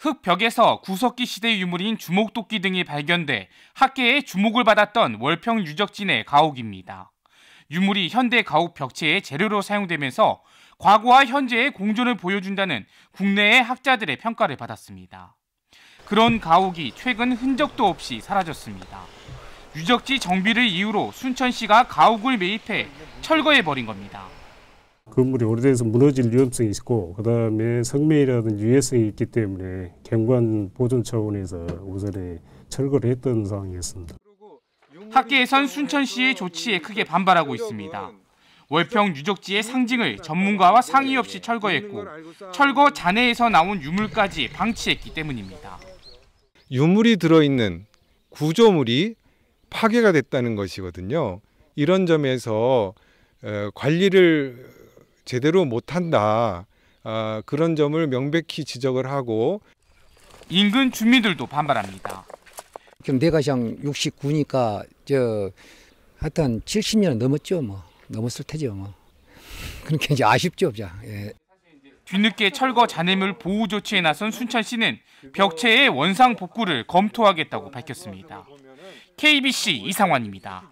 흙벽에서 구석기 시대 유물인 주목도끼 등이 발견돼 학계의 주목을 받았던 월평 유적진의 가옥입니다. 유물이 현대 가옥 벽체의 재료로 사용되면서 과거와 현재의 공존을 보여준다는 국내의 학자들의 평가를 받았습니다. 그런 가옥이 최근 흔적도 없이 사라졌습니다. 유적지 정비를 이유로 순천시가 가옥을 매입해 철거해버린 겁니다. 건물이 그 오래돼서 무너질 위험성이 있고 그다음에 성매이라든지 유해성이 있기 때문에 경관 보존 차원에서 우선에 철거를 했던 상황이었습니다. 학계에선 순천 시의 조치에 크게 반발하고 있습니다. 월평 유적지의 상징을 전문가와 상의 없이 철거했고 철거 잔해에서 나온 유물까지 방치했기 때문입니다. 유물이 들어있는 구조물이 파괴가 됐다는 것이거든요. 이런 점에서 어, 관리를 제대로 못한다. 아, 그런 점을 명백히 지적을 하고 인근 주민들도 반발합니다. 지금 내가장 69니까 저 하여튼 70년 넘었죠 뭐 넘었을 테죠 뭐 그렇게 이제 아쉽죠 자. 예. 뒤늦게 철거 잔해물 보호 조치에 나선 순천시는 벽체의 원상 복구를 검토하겠다고 밝혔습니다. KBC 이상환입니다.